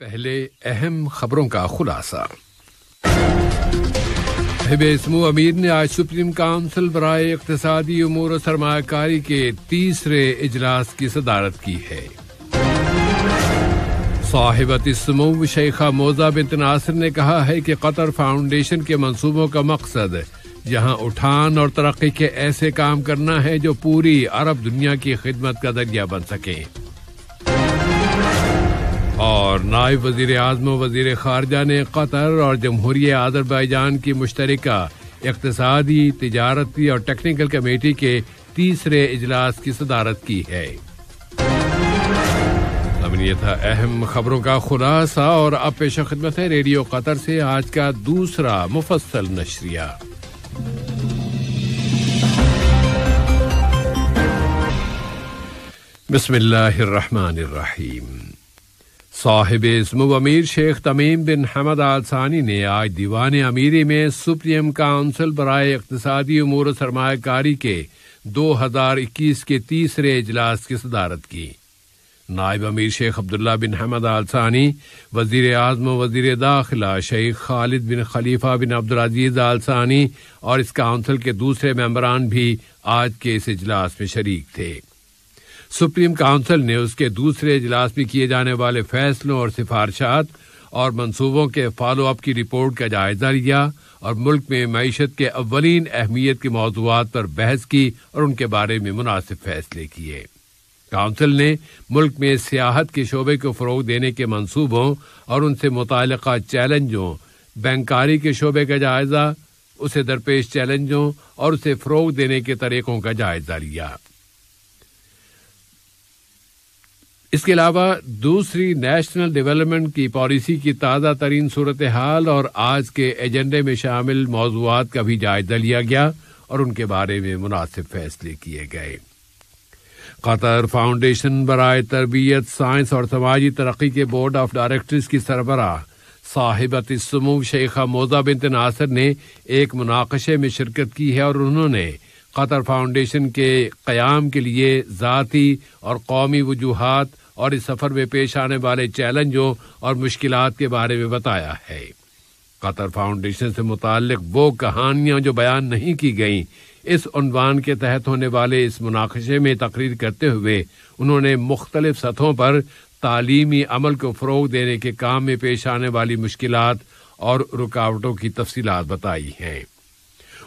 पहले अहम खबरों का खुलासा हिबेसमू अमीर ने आज सुप्रीम काउंसिल बरए इकतदी अमूर और सरमाकारी के तीसरे इजलास की सदारत की है साहिबत समूह शेखा मोजा बिन तनासर ने कहा है कि कतर फाउंडेशन के मंसूबों का मकसद यहाँ उठान और तरक्की के ऐसे काम करना है जो पूरी अरब दुनिया की खिदमत का दरिया बन सकें और नायब वजीर अजम वजीर खारजा ने कतर और जमहूरी आज़रबाईजान की मुश्तरका इकतदी तजारती और टेक्निकल कमेटी के तीसरे इजलास की सदारत की है ये था अहम खबरों का खुलासा और अब पेश खिदमत है रेडियो कतर से आज का दूसरा मुफसल नशरिया बिस्मिल्लाहिर्रहमानिर्रहीम साहिब इसम अमीर शेख तमीम बिन हमद आलसानी ने आज दीवान अमीरी में सुप्रीम काउंसिल बरए इकतसादी अमूर सरमाकारी के 2021 के तीसरे इजलास की सदारत की नायब अमीर शेख अब्दुल्ला बिन हमद आलसानी वजीर आजम वजीर दाखिला शेख खालिद बिन खलीफा बिन अब्दुल अब्दुलजीज़ सानी और इस काउंसिल के दूसरे मेम्बरान भी आज के इस इजलास में शरीक थे सुप्रीम काउंसिल ने उसके दूसरे इजलास में किए जाने वाले फैसलों और सिफारशात और मंसूबों के फॉलो अप की रिपोर्ट का जायजा लिया और मुल्क में मीशत के अवलिन अहमियत के मौजूद पर बहस की और उनके बारे में मुनासिब फैसले किए काउंसिल ने मुल्क में सियाहत के शोबे को फ़रोग देने के मनसूबों और उनसे मुतल चैलेंजों बैंकारी के शोबे का जायजा उसे दरपेश चैलेंजों और उसे फ़रोग देने के तरीक़ों का जायजा लिया इसके अलावा दूसरी नेशनल डेवलपमेंट की पॉलिसी की ताज़ा तरीन सूरत हाल और आज के एजेंडे में शामिल मौजूद का भी जायजा लिया गया और उनके बारे में मुनासिब फैसले किए गए कतर फाउंडेशन बरए तरबियत साइंस और समाजी तरक्की के बोर्ड ऑफ डायरेक्टर्स की सरबरा साहिबत समूह शेखा मोजा बिन तनासर ने एक मुनाकशे में शिरकत की है और उन्होंने कतर फाउंडेशन के क्याम के लिए ज़ाती और कौमी वजूहत और इस सफर में पेश आने वाले चैलेंजों और मुश्किल के बारे में बताया है कतर फाउंडेशन से मुतक वो कहानियां जो बयान नहीं की गई इस उनवान के तहत होने वाले इस मुनाकशे में तकरीर करते हुए उन्होंने मुख्तलिफ सतहों पर तालीमी अमल को फ़रोग देने के काम में पेश आने वाली मुश्किल और रुकावटों की तफसीत बताई हैं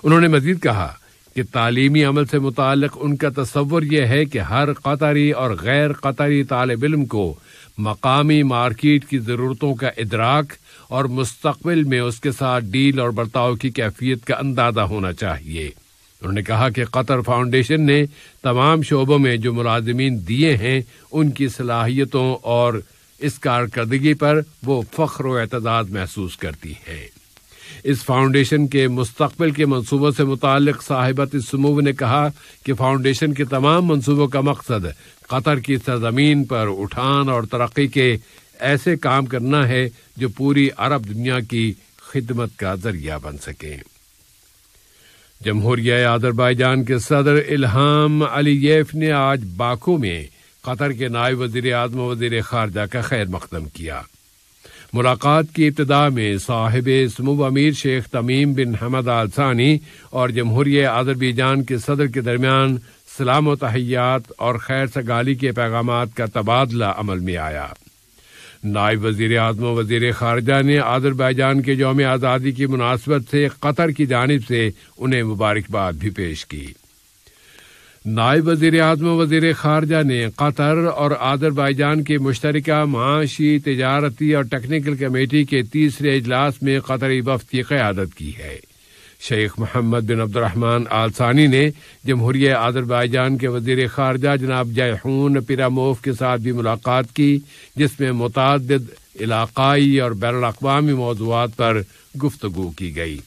उन्होंने मजीद कहा कि तालीमी अमल से मुतल उनका तस्वर यह है कि हर कतरी और गैर कतरी तालब इम को मकामी मार्किट की ज़रूरतों का इदराक और मुस्तबिल में उसके साथ डील और बर्ताव की कैफियत का अंदाज़ा होना चाहिए उन्होंने कहा कि कतर फाउंडेशन ने तमाम शोबों में जो मुलाजमीन दिए हैं उनकी सलाहियतों और इस कारकर्दगी पर वो फ़ख्र एतजाद महसूस करती है इस फाउंडेशन के मुस्तबिल के मनसूबों से मुतल साहिबत समूह ने कहा कि फाउंडेशन के तमाम मनसूबों का मकसद कतर की सरजमीन पर उठान और तरक्की के ऐसे काम करना है जो पूरी अरब दुनिया की खिदमत का जरिया बन सके जमहूरिया आजरबाईजान के सदर इल्हाम अलीफ ने आज बाकू में कतर के नायब वजी आजम वजी खारजा का खैर मकदम किया मुलाकात की इब्तदा में साहिब समूब अमीर शेख तमीम बिन हमद आल सानी और जमहूरी आज़रबीजान के सदर के दरमियान सलाम तहैयात और खैर सगाली के पैगाम का तबादला अमल में आया नायब वजीर अजम वजीर खारजा ने आज़रबाईजान के योम आज़ादी की मुनासबत से कतर की जानब से उन्हें मुबारकबाद भी पेश की नायब वजीर अजम वजीर खारजा ने कतर और आदरबाईजान की मुश्तर माशी तजारती और टेक्निकल कमेटी के तीसरे अजलास में कतरी वफद की क्यादत की है शेख मोहम्मद बिन अब्दुलरहमान आलसानी ने जमहूरी आदरबाईजान के वजीर खारजा जनाब जयहून पिरामोफ के साथ भी मुलाकात की जिसमें मुतद इलाकई और बैन अवी मौजूद पर गुफ्तु की गई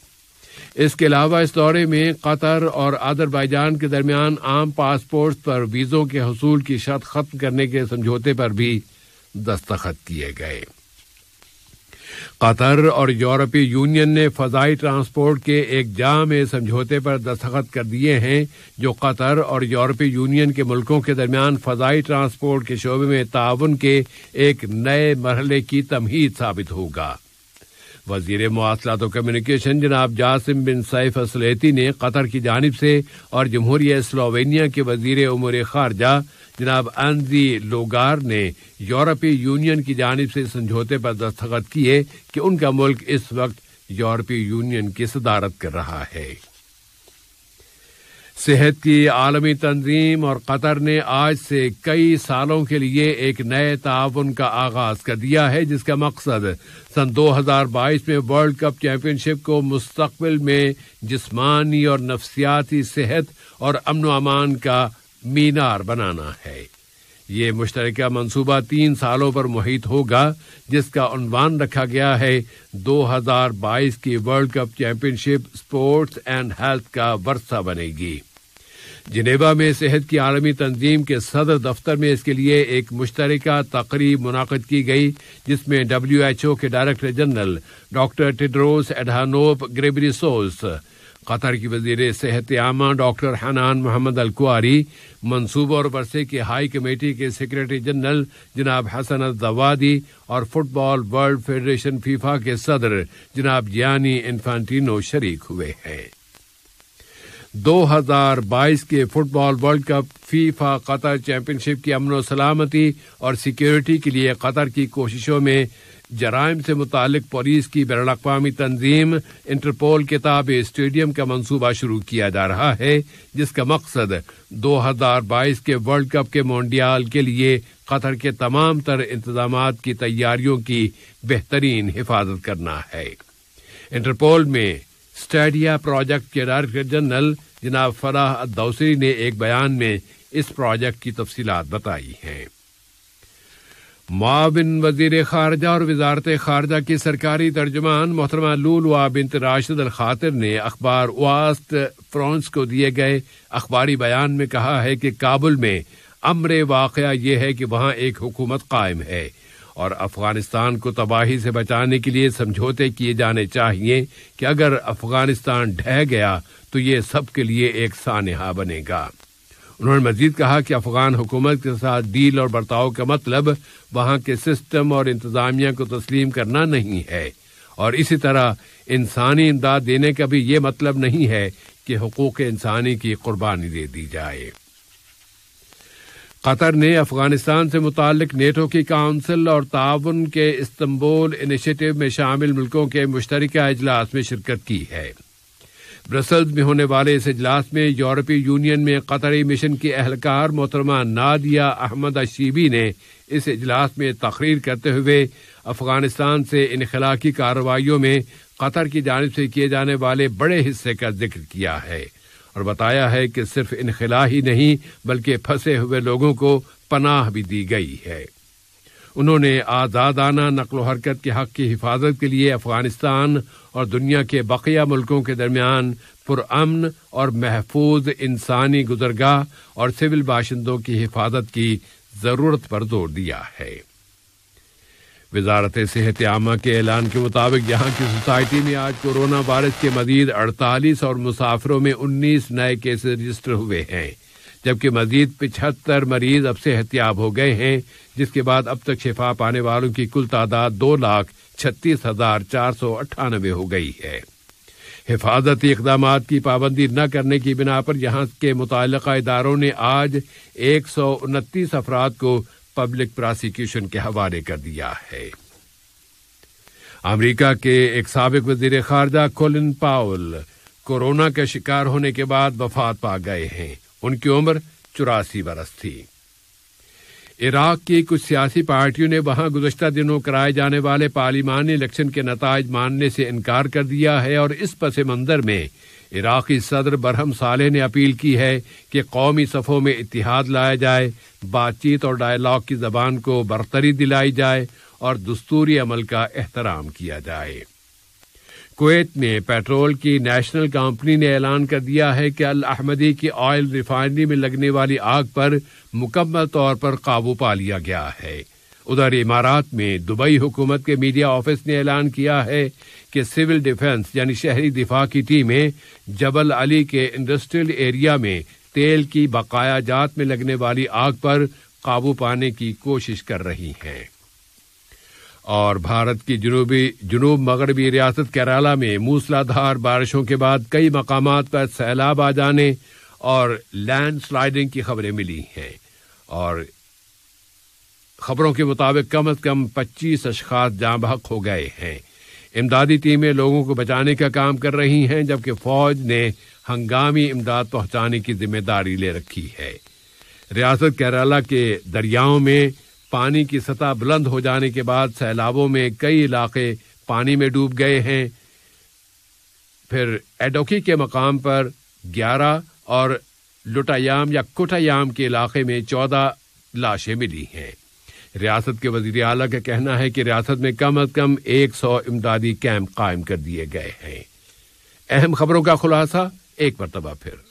इसके अलावा इस दौरे में कतर और आदरबाईजान के दरमियान आम पासपोर्ट पर वीज़ों के हसूल की शर्त खत्म करने के समझौते पर भी दस्तखत किए गए कतर और यूरोपीय यूनियन ने फजाई ट्रांसपोर्ट के एक जाम समझौते पर दस्तखत कर दिए हैं जो कतर और यूरोपीय यूनियन के मुल्कों के दरमियान फजाई ट्रांसपोर्ट के शोबे में ताउन के एक नए मरहले की तमहीद साबित होगा वजीर मवासलात कम्युनिकेशन जनाब जासिम बिन सैफ असलेती ने कतर की जानब से और जमहूरिया स्लोवेनिया के वजीर उमर खारजा जनाब अनजी लोगार ने यूरोपीय यूनियन की जानब से समझौते पर दस्तखत किए कि उनका मुल्क इस वक्त यूरोपीय यूनियन की सदारत कर रहा है सेहत की आलमी तंजीम और कतर ने आज से कई सालों के लिए एक नए ताउन का आगाज कर दिया है जिसका मकसद सन 2022 में वर्ल्ड कप चैंपियनशिप को मुस्तबिल में जिसमानी और नफसियाती सेहत और अमन अमान का मीनार बनाना है ये मुश्तर मनसूबा तीन सालों पर मुहित होगा जिसका अनवान रखा गया है 2022 की world cup championship sports and health का वर्षा बनेगी जिनेवा में सेहत की आलमी तंजीम के सदर दफ्तर में इसके लिए एक मुश्तर तकरीब मुनद की गई जिसमें डब्ल्यू एच ओ के director general doctor Tedros Adhanom Ghebreyesus Qatar की वजीर सेहत आमा डॉक्टर हनान मोहम्मद अलकुआरी मनसूबा और बरसे की हाई कमेटी के सेक्रेटरी जनरल जनाब हसन अदवादी और फुटबॉल वर्ल्ड फेडरेशन फीफा के सदर जनाब जियानी इन्फांटिनो शरीक हुए हैं 2022 के football world cup FIFA Qatar championship की अमन सलामती और सिक्योरिटी के लिए कतर की कोशिशों में जराइम से मुतक पुलिस की बैन अवी तंजीम इंटरपोल के ताबे स्टेडियम का मनसूबा शुरू किया जा रहा है जिसका मकसद 2022 के वर्ल्ड कप के मोन्डियाल के लिए कतर के तमाम तर इंतजाम की तैयारियों की बेहतरीन हिफाजत करना है इंटरपोल में स्टेडिया प्रोजेक्ट के डायरेक्टर जनरल जनाब फराह अदौसरी ने एक बयान में इस प्रोजेक्ट की तफसीत बताई है माविन वजीर खारजा और वजारत खारजा की सरकारी तर्जमान मोहतरमा लूलवा बिनत राशिद अल खातिर ने अखबार वास्त फ्रांस को दिए गए अखबारी बयान में कहा है कि काबुल में अमरे वाक़ यह है कि वहां एक हुकूमत कायम है और अफगानिस्तान को तबाही से बचाने के लिए समझौते किए जाने चाहिए कि अगर अफगानिस्तान ढह गया तो ये सबके लिए एक सानहा बनेगा उन्होंने मजीद कहा कि अफगान हुकूमत के साथ डील और बर्ताव का मतलब वहां के सिस्टम और इंतजामिया को तस्लीम करना नहीं है और इसी तरह इंसानी इमदाद देने का भी ये मतलब नहीं है कि हकूक इंसानी की कुर्बानी दे दी जाए कतर ने अफगानिस्तान से मुतक नेटो की काउंसिल और ताउन के इस्तंबुल इनिशिएटिव में शामिल मुल्कों के मुश्तर अजलास में शिरकत की है ब्रसल्स में होने वाले इस अजलास में यूरोपीय यूनियन में कतरी मिशन की अहलकार मोहतरमा नादिया अहमद अशीबी ने इस अजलास में तकरीर करते हुए अफगानिस्तान से इनखला की कार्रवाइयों में कतर की जानब से किए जाने वाले बड़े हिस्से का जिक्र किया है और बताया है कि सिर्फ इनखिला ही नहीं बल्कि फंसे हुए लोगों को पनाह भी दी गई है उन्होंने आज़ादाना नकल हरकत के हक की हिफाजत के लिए अफगानिस्तान और दुनिया के बकिया मुल्कों के दरमियान पुरअमन और महफूज इंसानी गुजरगाह और सिविल बाशिंदों की हिफाजत की ज़रूरत पर जोर दिया है वजारत सेहत आमा के ऐलान के मुताबिक यहाँ की सोसाइटी में आज कोरोना वायरस के मजीद अड़तालीस और मुसाफिरों में उन्नीस नए केस रजिस्टर हुए हैं जबकि मजीद पिछहत्तर मरीज अब सेहतियाब हो गए हैं जिसके बाद अब तक शिफा पाने वालों की कुल तादाद दो लाख छत्तीस हजार चार सौ अट्ठानबे हो गई है हिफाजती इकदाम की पाबंदी न करने की बिना पर यहाँ के मुतल इदारों ने आज एक सौ उनतीस अफराद को पब्लिक प्रोसिक्यूशन के हवाले कर दिया है अमेरिका के एक सबक वजीर खारजा कोलिन पाउल कोरोना के शिकार होने के बाद वफात पा गए हैं उनकी उम्र चौरासी बरस थी इराक की कुछ सियासी पार्टियों ने वहां गुजशत दिनों कराए जाने वाले पार्लिमानी इलेक्शन के नतज मानने से इनकार कर दिया है और इस पस मंजर में इराकी सदर बरहम साले ने अपील की है कि कौमी सफ़ों में इतिहाद लाया जाए बातचीत और डायलॉग की जबान को बरतरी दिलाई जाए और दस्तूरी अमल का एहतराम किया जाए कुवैत में पेट्रोल की नेशनल कंपनी ने ऐलान कर दिया है कि अल अहमदी की ऑयल रिफाइनरी में लगने वाली आग पर मुकम्मल तौर पर काबू पा लिया गया है उधर इमारात में दुबई हुकूमत के मीडिया ऑफिस ने ऐलान किया है कि सिविल डिफेंस यानी शहरी दिफा की टीमें जबल अली के इंडस्ट्रियल एरिया में तेल की बकाया जात में लगने वाली आग पर काबू पाने की कोशिश कर रही हैं और भारत की जनूबी जनूब मगरबी रियासत केरला में मूसलाधार बारिशों के बाद कई मकाम पर सैलाब आ जाने और लैंड स्लाइडिंग की खबरें मिली हैं और खबरों के मुताबिक कम अज कम पच्चीस अशखात जाँ बहक हो गए हैं इमदादी टीमें लोगों को बचाने का काम कर रही हैं जबकि फौज ने हंगामी इमदाद पहुंचाने की जिम्मेदारी ले रखी है रियासत केरला के दरियाओं में पानी की सतह बुलंद हो जाने के बाद सैलाबों में कई इलाके पानी में डूब गए हैं फिर एडोकी के मकाम पर ग्यारह और लुटायाम या कुटायाम के इलाके में चौदह लाशें मिली हैं रियासत के वजीर अला का कहना है कि रियासत में कम अज कम एक सौ इमदादी कैंप कायम कर दिए गए हैं अहम खबरों का खुलासा एक मरतबा फिर